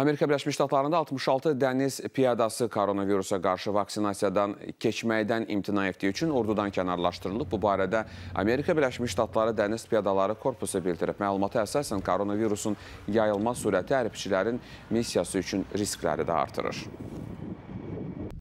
Amerika Birləşmiş Ştatlarında 66 dəniz piyadası koronavirusa qarşı vaksinasiyadan keçməkdən imtina etdiyi üçün ordudan kənarlaşdırılıb. Bu barədə Amerika Birləşmiş Ştatları Dəniz Piyadaları Korpusu bildirib. Məlumata əsasən koronavirusun yayılma sürəti hərbiçilərin missiyası üçün riskləri də artırır.